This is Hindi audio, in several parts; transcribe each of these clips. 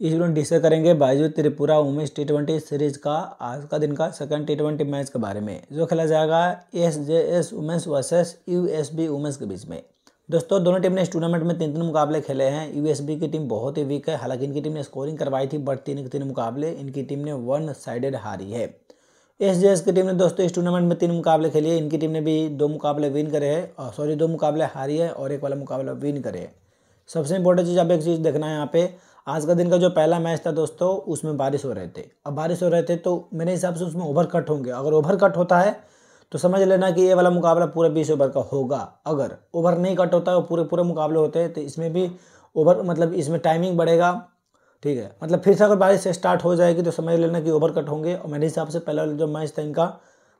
इस वीडियो डिस्कस करेंगे Byju Tripura women's T twenty series का आज का दिन का सेकंड टी ट्वेंटी मैच के बारे में जो खेला जाएगा S J S women's versus U S B women's के बीच में दोस्तों दोनों टीम ने इस टूर्नामेंट में तीन तीन मुकाबले खेले हैं यू एस बी की टीम बहुत ही वीक है हालांकि इनकी टीम ने स्कोरिंग करवाई थी बट तीन के तीन मुकाबले इनकी टीम ने वन साइडेड हारी है एस जे एस की टीम ने दोस्तों इस टूर्नामेंट में तीन मुकाबले खेले हैं इनकी टीम ने भी दो मुकाबले विन करे हैं सॉरी दो मुकाबले हारी है और एक वाला मुकाबला विन करे है सबसे इंपॉर्टेंट चीज़ आप एक चीज़ देखना है यहाँ पे आज का दिन का जो पहला मैच था दोस्तों उसमें बारिश हो रहे थे अब बारिश हो रहे थे तो मेरे हिसाब से उसमें ओवर कट होंगे अगर ओवर कट होता है तो समझ लेना कि ये वाला मुकाबला पूरा बीस ओवर का होगा अगर ओवर नहीं कट होता है पूरे पूरे मुकाबले होते हैं तो इसमें भी ओवर मतलब इसमें टाइमिंग बढ़ेगा ठीक है मतलब फिर से अगर बारिश स्टार्ट हो जाएगी तो समझ लेना कि ओवर कट होंगे और मेरे हिसाब से पहला जो मैच था इनका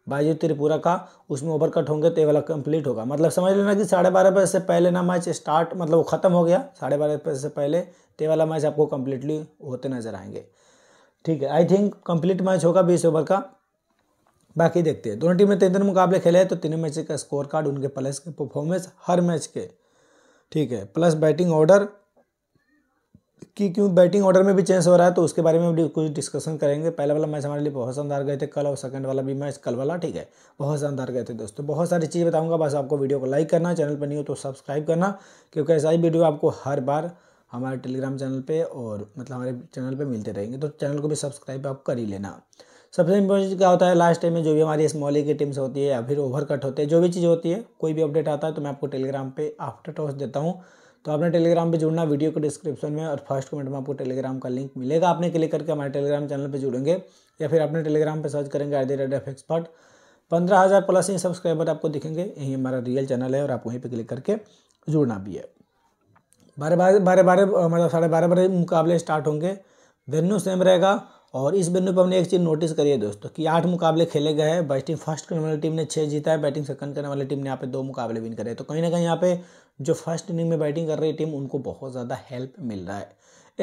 बायजू त्रिपुरा का उसमें ओवर कट होंगे तो ये वाला कंप्लीट होगा मतलब समझ लेना कि साढ़े बारह बजे से पहले ना मैच स्टार्ट मतलब वो ख़त्म हो गया साढ़े बारह बजे से पहले तो वाला मैच आपको कम्प्लीटली होते नज़र आएंगे ठीक है आई थिंक कंप्लीट मैच होगा बीस ओवर का बाकी देखते हैं दोनों टीम तीन तीन मुकाबले खेले हैं तो तीनों मैच का स्कोर कार्ड उनके प्लस के परफॉर्मेंस हर मैच के ठीक है प्लस बैटिंग ऑर्डर कि क्यों बैटिंग ऑर्डर में भी चेंज हो रहा है तो उसके बारे में भी कुछ डिस्कशन करेंगे पहले वाला मैच हमारे लिए बहुत शानदार गए थे कल और सेकंड वाला भी मैच कल वाला ठीक है बहुत शानदार गए थे दोस्तों बहुत सारी चीज़ बताऊंगा बस आपको वीडियो को लाइक करना चैनल पर नहीं हो तो सब्सक्राइब करना क्योंकि ऐसा ही वीडियो आपको हर बार हमारे टेलीग्राम चैनल पर और मतलब हमारे चैनल पर मिलते रहेंगे तो चैनल को भी सब्सक्राइब आप कर ही लेना सबसे इम्पोर्टेंट क्या होता है लास्ट टाइम में जो भी हमारी स्मॉली की टीम्स होती है या फिर ओवर कट होते हैं जो भी चीज़ होती है कोई भी अपडेट आता है तो मैं आपको टेलीग्राम पर आफ्टर टॉस देता हूँ तो आपने टेलीग्राम पे जुड़ना वीडियो के डिस्क्रिप्शन में और फर्स्ट कमेंट में आपको टेलीग्राम का लिंक मिलेगा आपने क्लिक करके हमारे टेलीग्राम चैनल पे जुड़ेंगे या फिर आपने टेलीग्राम पे सर्च करेंगे आई दी एफ एक्सपर्ट पंद्रह हज़ार प्लस ही सब्सक्राइबर आपको दिखेंगे यही हमारा रियल चैनल है और आप वहीं पर क्लिक करके जुड़ना भी है बारह बारह बारह बारह मतलब साढ़े बारह बारह मुकाबले स्टार्ट होंगे वेन्यू सेम रहेगा और इस वेन्यू पर हमने एक चीज़ नोटिस करी है दोस्तों कि आठ मुकाबले खेले गए हैं बैटिंग फर्स्ट करने वाली टीम ने छः जीता है बैटिंग सेकंड करने वाली टीम ने यहाँ पे दो मुकाबले विन करे तो कहीं ना कहीं यहाँ पे जो फर्स्ट इनिंग में बैटिंग कर रही टीम उनको बहुत ज़्यादा हेल्प मिल रहा है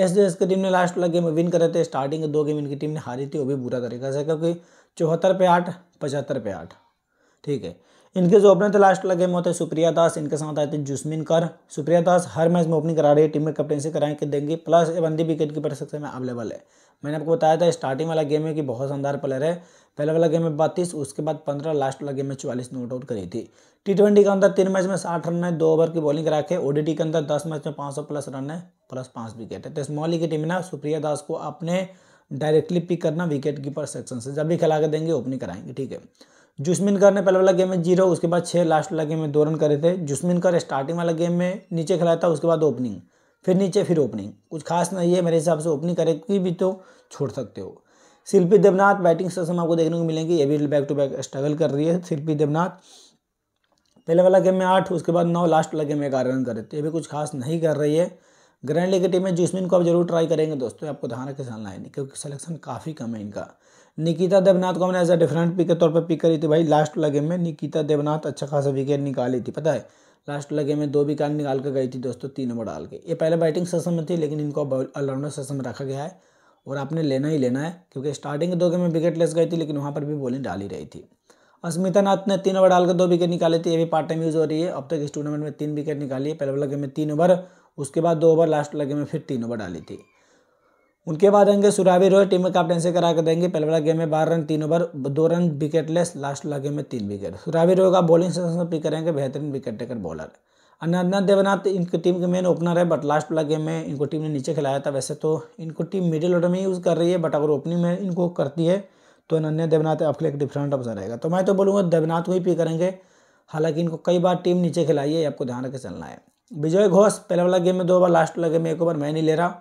एस एस की टीम ने लास्ट वाला गेम विन करे थे स्टार्टिंग के दो गेम इनकी टीम ने हारी थी वो भी बुरा तरीका से क्योंकि चौहत्तर पे आठ पचहत्तर पे आठ ठीक है इनके जो ओपनर थे लास्ट लगे में होते सुप्रिया दास इनके साथ आए थे जुस्मिन कर सुप्रिया दास हर मैच में ओपनिंग करा रही है टीम में कैप्टनसी कराएं कि देंगी प्लस ये बंदी विकेट कीपर सेक्शन में अवेलेबल है मैंने आपको बताया था स्टार्टिंग वाला गेम है कि बहुत शानदार प्लेयर है पहले वाला गेम में बत्तीस उसके बाद पंद्रह लास्ट वाला गेम में चवालीस नोट आउट करी थी टी ट्वेंटी के अंदर तीन मैच में साठ रन है दो ओवर की बॉलिंग करा के ओडीटी के अंदर दस मैच में पाँच सौ प्लस रन है प्लस पाँच विकेट है तो स्मॉली की टीम ने सुप्रिया दास को अपने डायरेक्टली पिक करना विकेट कीपर सेक्शन से जब भी खिला के देंगे ओपनिंग कराएंगे ठीक है जुस्मिन कर ने पहले वाला गेम में जीरो उसके बाद छः लास्ट वाला गेम में दो रन करे थे जुस्मिन कर स्टार्टिंग वाला गेम में नीचे खिलाया था उसके बाद ओपनिंग फिर नीचे फिर ओपनिंग कुछ खास नहीं है मेरे हिसाब से ओपनिंग करेगी भी तो छोड़ सकते हो शिल्पी देवनाथ बैटिंग सेशन आपको देखने को मिलेंगे ये भी बैक टू बैक स्ट्रगल कर रही है शिल्पी देवनाथ पहले वाला गेम में आठ उसके बाद नौ लास्ट वाला गेम में ग्यारह रन करे थे ये भी कुछ खास नहीं कर रही है ग्रैंड लीग की टीम में जुस्मिन को आप जरूर ट्राई करेंगे दोस्तों आपको ध्यान रखें है क्योंकि सिलेक्शन काफ़ी कम है इनका निकिता देवनाथ को हमने एज अ डिफरेंट पिक के तौर पर पिक करी थी भाई लास्ट लगे में निकिता देवनाथ अच्छा खासा विकेट निकाली थी पता है लास्ट लगे में दो विकेट निकाल कर गई थी दोस्तों तीन ओवर डाल के ये पहले बैटिंग सेशन में थी लेकिन इनको ऑलराउंडर सेशन में रखा गया है और आपने लेना ही लेना है क्योंकि स्टार्टिंग के दो गेम में विकेट लेस गई थी लेकिन वहाँ पर भी बॉलिंग डाली रही थी अस्मिता नाथ ने तीन ओवर डालकर दो विकेट निकाले थे ये भी पार्ट टाइम यूज़ हो रही है अब तक इस टूर्नामेंट में तीन विकेट निकाली है पहले वाले गेम में तीन ओवर उसके बाद दो ओवर लास्ट लगे गेम में फिर तीन ओवर डाली थी उनके बाद आएंगे सुरावी रोहित टीम में कैप्टनसी करा कर देंगे पहले वाला गेम में बारह रन तीन ओवर दो रन विकेटलेस लास्ट वाला गेम में तीन विकेट सुरावी रोहित का बॉलिंग सेशन में पिक करेंगे बेहतरीन wicket taker bowler Anantana Debnath इनकी टीम के मेन ओपनर है बट लास्ट वाला गेम में इनको टीम ने नीचे खिलाया था वैसे तो इनको टीम मिडिल ऑर्डर में यूज़ कर रही है बट अगर ओपनिंग में इनको करती है तो अनन्या देवनाथ आपके लिए एक डिफरेंट ऑप्शन रहेगा तो मैं तो बोलूँगा देवनाथ को ही पिक करेंगे हालांकि इनको कई बार टीम नीचे खिलाई है आपको ध्यान रख चलना है विजय घोष पहले वाला गेम में दो बार लास्ट वाला गेम में एक ओवर मैं नहीं ले रहा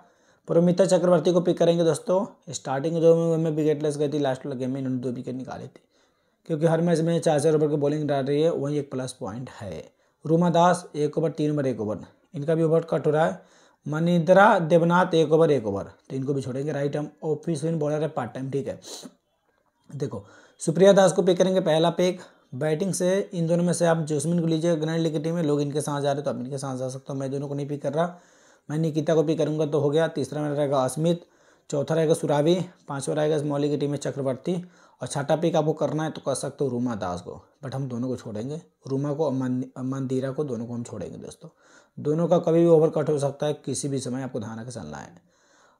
परमिता चक्रवर्ती को पिक करेंगे दोस्तों स्टार्टिंग जो में विकेटलेस गई थी लास्ट वाला गेम में इन्होंने दो विकेट निकाली थी क्योंकि हर मैच में चार चार ओवर की बॉलिंग डाल रही है वहीं एक प्लस पॉइंट है रूमा दास एक ओवर तीन ओवर एक ओवर इनका भी ओवर कट हो रहा है मनिंद्रा देवनाथ एक ओवर एक ओवर तो इनको भी छोड़ेंगे राइट हम ऑफिस विन बॉलर है पार्ट टाइम ठीक है देखो सुप्रिया दास को पिक करेंगे पहला पिक बैटिंग से इन दोनों में से आप जोसमिन को लीजिए ग्रैंड लीग की टीम में लोग इनके साथ जा रहे तो आप इनके साथ जा सकते हो मैं दोनों को नहीं पिक कर रहा मैं निकिता को भी करूँगा तो हो गया तीसरा मेरा रहेगा अस्मित चौथा रहेगा सुरावी पाँचवा रहेगा इस मौली की टीम में चक्रवर्ती और छठा पिक आपको करना है तो कर सकते हो रूमा दास को बट हम दोनों को छोड़ेंगे रूमा को और मंदिरा को दोनों को हम छोड़ेंगे दोस्तों दोनों का कभी भी ओवर कट हो सकता है किसी भी समय आपको ध्यान रखकर चलना है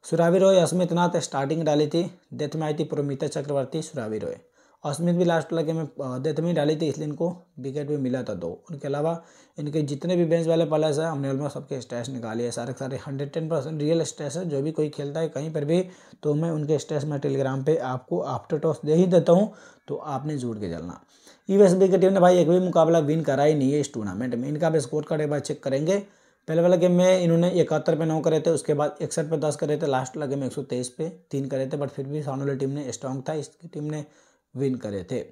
सुरावी रोय अस्मित नाथ स्टार्टिंग डाली थी डेथ में आई थी प्रोमिता चक्रवर्ती सुरावी रोय और भी लास्ट वाला में डेथ में डाली थी इसलिए इनको विकेट भी मिला था दो उनके अलावा इनके जितने भी बेंच वाले प्लेयर्स हैं हमने ऑलमोस्ट सबके स्टेट्स निकाले हैं सारे सारे hundred ten percent real stats है जो भी कोई खेलता है कहीं पर भी तो मैं उनके स्टेट्स में टेलीग्राम पर आपको आफ्टर टॉस दे ही देता हूँ तो आपने जोड़ के चलना यूएस की टीम ने भाई एक भी मुकाबला विन करा ही नहीं है इस टूर्नामेंट में इनका भी स्कोर कार्ड एक बार चेक करेंगे पहले वाले गेम में इन्होंने इकहत्तर पे नौ करे थे उसके बाद इकसठ पे दस करे थे लास्ट वाला गेम एक सौ तेईस पे तीन करे थे बट फिर भी सामने वाली टीम ने स्ट्रांग था इसकी टीम ने विन करे थे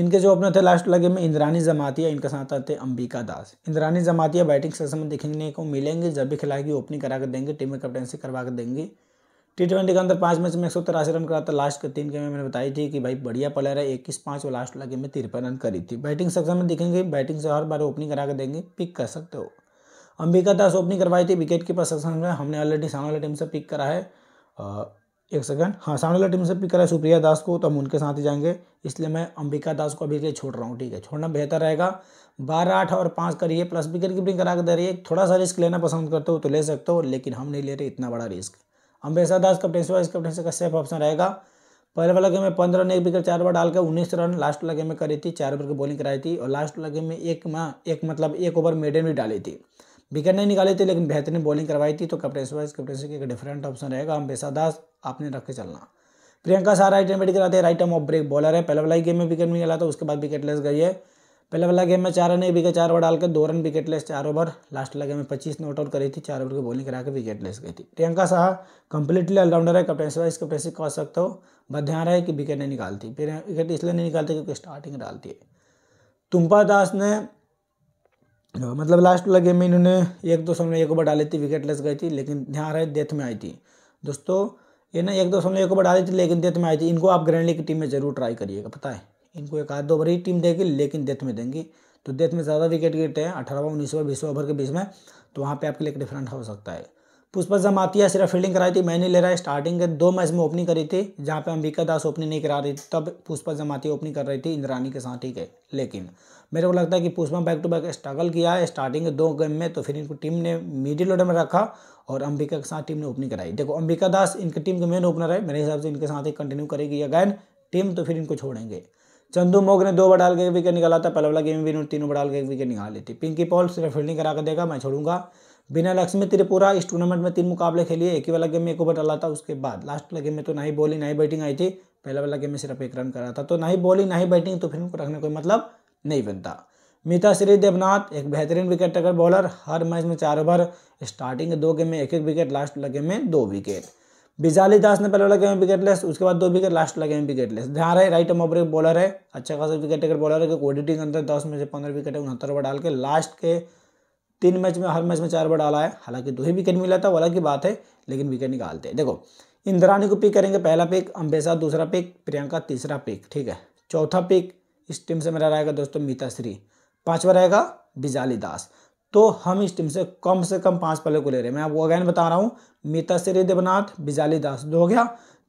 इनके जो ओपनर थे लास्ट लगे में इंद्रानी जमातिया इनके साथ आते अंबिका दास इंद्रानी जमातिया बैटिंग सेशन में देखने को मिलेंगे जब भी खिलाएगी ओपनिंग करा कर देंगे टीम में कैप्टनसी करवा कर देंगी टी ट्वेंटी के अंदर पाँच मैच में एक सौ तिरासी रन करा था लास्ट के तीन गेम में मैंने बताई थी कि भाई बढ़िया प्लेयर है इक्कीस पाँच और लास्ट लगे में तिरपन रन करी थी बैटिंग सेक्शन में दिखेंगे बैटिंग से हर बार ओपनिंग करा कर देंगे पिक कर सकते हो अंबिका दास ओपनिंग करवाई थी विकेट कीपर सेक्शन में हमने ऑलरेडी सामने वाले टीम से पिक करा है एक सेकंड हाँ सामने वाला टीम से पिक करा है सुप्रिया दास को तो हम उनके साथ ही जाएंगे इसलिए मैं अंबिका दास को अभी के लिए छोड़ रहा हूँ ठीक है छोड़ना बेहतर रहेगा बारह आठ और पाँच करिए प्लस विकेट कीपिंग करा के दे रही है थोड़ा सा रिस्क लेना पसंद करते हो तो ले सकते हो लेकिन हम नहीं ले रहे इतना बड़ा रिस्क अंबेशा दास कप्टेंसी वाइस कप्टेंसी का सेफ ऑप्शन रहेगा पहले वाला गेम में पंद्रह रन एक विकेट चार बार डाल के उन्नीस रन लास्ट वाला गेम में करी थी चार ओवर की बॉलिंग कराई थी और लास्ट वाला गेम में एक माँ एक मतलब एक ओवर मेडन भी डाली थी विकेट नहीं निकाली थी लेकिन बेहतरीन बॉलिंग करवाई थी तो कप्टेंसी वाइज कप्टेंसी एक डिफरेंट ऑप्शन रहेगा अंबेशा दास आपने रख के चलना प्रियंका सारा राइट बैठ कराते हैं राइट ऑफ ब्रेक बॉलर है पहले वाला ही गेम में विकेट नहीं गला था उसके बाद विकेट लेस गई है पहले वाला गेम में चार रन एक विकेट चार ओवर डालकर दो रन विकेट लेस चार ओवर लास्ट वाला गेम में पच्चीस नोट आउट करी थी चार ओवर की बॉलिंग करा के लेस गई थी प्रियंका शाह कंप्लीटली ऑलराउंडर है कैप्टनसी इसको कैप्टनसी कह सकते हो बस ध्यान रहे कि विकेट नहीं निकालती विकेट इसलिए नहीं निकालती क्योंकि स्टार्टिंग डालती है तुम्पा दास ने मतलब लास्ट वाला गेम में इन्होंने एक दो सौ में एक ओवर डाली थी विकेट लेस गई थी लेकिन ध्यान रहे डेथ में आई थी दोस्तों ये ना एक दो समय को बढ़ा दी थी लेकिन डेथ में आई थी इनको आप ग्रैंड लीग की टीम में जरूर ट्राई करिएगा पता है इनको एक आध दो ओवर ही टीम देगी लेकिन डेथ में देंगी तो डेथ में ज़्यादा विकेट गिरते हैं अठारहवा उन्नीसवा बीसवा ओवर के बीच में तो वहाँ पर आपके लिए एक डिफरेंट हो सकता है पुष्पा जमातिया सिर्फ फील्डिंग कराई थी मैं नहीं ले रहा है स्टार्टिंग के दो मैच में ओपनिंग करी थी जहाँ पे अंबिका दास ओपनिंग नहीं करा रही थी तब पुष्पा जमातिया ओपनिंग कर रही थी इंद्रानी के साथ ठीक है लेकिन मेरे को लगता है कि Pushpa back to back struggle किया है स्टार्टिंग के दो गेम में तो फिर इनको टीम ने मिडिल ऑर्डर में रखा और अंबिका के साथ टीम ने ओपनिंग कराई देखो अंबिका दास इनकी टीम के मेन ओपनर है मेरे हिसाब से इनके साथ ही कंटिन्यू करेगी अगैन टीम तो फिर इनको छोड़ेंगे चंदू मोग ने दो ओवर डाल के एक विकेट निकाला था पहला वाला गेम भी इन्होंने तीन ओवर डाल के एक विकेट निकाली थी पिंकी पॉल सिर्फ फील्डिंग करा कर देगा मैं छोड़ूंगा बिना लक्ष्य में त्रिपुरा इस टूर्नामेंट में तीन मुकाबले खेलिए एक ही वाला गेम में एक ओवर डाला था उसके बाद लास्ट वाला गेम में तो ना ही बॉलिंग ना ही बैटिंग आई थी पहला वाला गेम में सिर्फ एक रन करा था तो ना ही बॉलिंग ना ही बैटिंग तो फिर उनको रखने का मतलब नहीं बनता मिता श्री देवनाथ एक बेहतरीन विकेट टेकर बॉलर हर मैच में चार ओवर स्टार्टिंग दो गेम में एक एक विकेट लास्ट वाला गेम में दो विकेट बिजाली दास ने पहले वाला गेम में विकेट लेस उसके बाद दो विकेट लास्ट वाला गेम में विकेट लेस ध्यान रहे राइट आर्म ऑपरेट बॉलर है अच्छा खासा विकेट टेकर बॉलर है ओडिटिंग अंदर दस में से पंद्रह विकेट है उनहत्तर ओवर डाल के लास्ट के तीन मैच में हर मैच में चार बार डाला है हालांकि दो ही विकेट मिला था वाला की बात है लेकिन विकेट निकालते हैं देखो इंद्रानी को पिक करेंगे पहला पिक अम्बेसा दूसरा पिक प्रियंका तीसरा पिक ठीक है चौथा पिक इस टीम से मेरा रहेगा दोस्तों मीता श्री पाँचवा रहेगा बिजाली दास तो हम इस टीम से कम से कम पांच प्लेयर को ले रहे हैं मैं आपको अगैन बता रहा हूँ मीता श्री देवनाथ बिजाली दास दो हो गया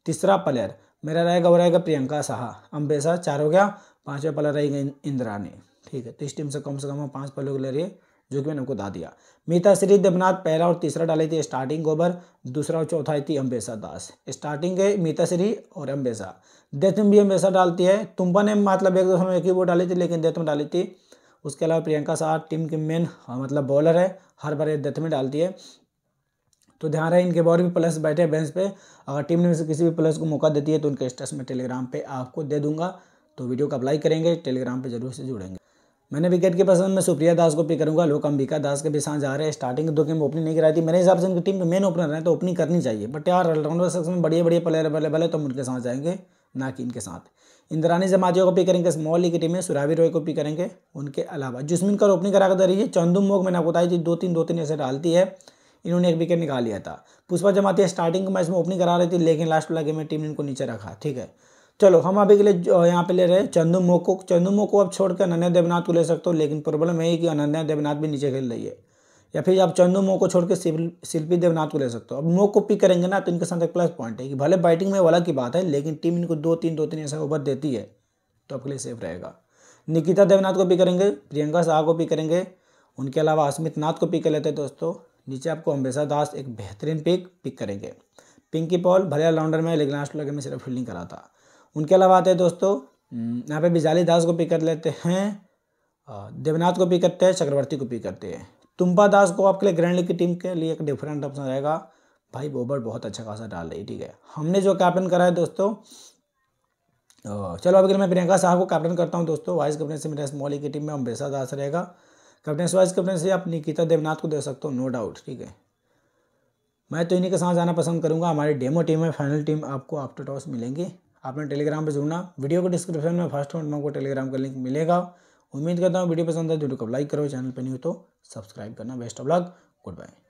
तीसरा प्लेयर मेरा रहेगा वो रहेगा प्रियंका साहा अम्बेसा चार हो गया पाँचवा प्लेयर रहेगा इंद्रानी ठीक है तो इस टीम से कम से कम हम पाँच प्लेयर को ले रही है जो कि मैंने उनको दा दिया मीता श्री देवनाथ पहला और तीसरा डाली थी स्टार्टिंग ओवर दूसरा और आई थी अम्बेसा दास स्टार्टिंग है श्री और अम्बेसा डेथ में भी अम्बेसा डालती है तुम्बा ने मतलब एक दोस्तों एक ही वो डाली थी लेकिन डेथ में डाली थी उसके अलावा प्रियंका शाह टीम की मेन हाँ, मतलब बॉलर है हर बार ये में डालती है तो ध्यान रहे इनके बॉल भी प्लस बैठे बेंच पे अगर टीम ने से किसी भी प्लस को मौका देती है तो उनके स्टेटस में टेलीग्राम पे आपको दे दूंगा तो वीडियो को अप्लाई करेंगे टेलीग्राम पे जरूर से जुड़ेंगे मैंने विकेट के पसंद में सुप्रिया दास को पिक करूंगा लोग अंबिका दास के भी साथ जा रहे हैं स्टार्टिंग के दो गेम ओपनिंग नहीं कराई थी मेरे हिसाब से उनकी टीम में मेन ओपनर है तो ओपनिंग करनी चाहिए बट यार ऑलराउंडर सेक्स में बढ़िया बढ़िया प्लेयर अवेलेबल है तो हम उनके साथ जाएंगे ना कि इनके साथ इंद्रानी जमातियों को पिक करेंगे स्मॉल लीग की टीम में सुरावी रॉय को पिक करेंगे उनके अलावा जिसमिन का ओपनिंग करा कर रही है चंदू मोक मैंने आपको बताई थी दो तीन दो तीन ऐसे डालती है इन्होंने एक विकेट निकाल लिया था पुष्पा जमातिया स्टार्टिंग मैच में ओपनिंग करा रही थी लेकिन लास्ट वाला गेम में टीम ने इनको नीचे रखा ठीक है चलो हम अभी के लिए यहाँ पे ले रहे हैं चंदू मोको चंदू मोको अब छोड़कर अनन्या देवनाथ को ले सकते हो लेकिन प्रॉब्लम यही कि अनन्या देवनाथ भी नीचे खेल रही है या फिर आप चंदू मोह को छोड़ के शिल्पी देवनाथ को ले सकते हो अब मोह को पिक करेंगे ना तो इनके साथ एक प्लस पॉइंट है कि भले बैटिंग में वाला की बात है लेकिन टीम इनको दो तीन दो तीन ऐसा ओवर देती है तो आपके लिए सेफ रहेगा निकिता देवनाथ को पिक करेंगे प्रियंका शाह को पिक करेंगे उनके अलावा अस्मित नाथ को पिक कर लेते हैं दोस्तों नीचे आपको अम्बेसा दास एक बेहतरीन पिक पिक करेंगे पिंकी पॉल भले ऑलराउंडर में लेकिन लास्ट लगे में सिर्फ फील्डिंग करा था उनके अलावा आते हैं दोस्तों हम्म, यहाँ पे बिजाली दास को पिक कर लेते हैं देवनाथ को पिक करते हैं चक्रवर्ती को पिक करते हैं तुम्बा दास को आपके लिए ग्रैंड लीग की टीम के लिए एक डिफरेंट ऑप्शन रहेगा भाई बोबर बहुत अच्छा खासा डाल रही ठीक है हमने जो कैप्टन करा है दोस्तों चलो अभी मैं प्रियंका साहब को कैप्टन करता हूँ दोस्तों वाइस कैप्टन से मेरा स्मॉल की टीम में अम्बेसा दास रहेगा कैप्टन वाइस कैप्टन से आप निकिता देवनाथ को दे सकते हो नो डाउट ठीक है मैं तो इन्हीं के साथ जाना पसंद करूँगा हमारी डेमो टीम है फाइनल टीम आपको आफ्टर टॉस मिलेंगी आपने टेलीग्राम पर जुड़ना वीडियो को डिस्क्रिप्शन में फर्स्ट में आपको टेलीग्राम का लिंक मिलेगा उम्मीद करता हूँ वीडियो पसंद है तो वीडियो को लाइक करो चैनल पर नहीं हो तो सब्सक्राइब करना best of luck good bye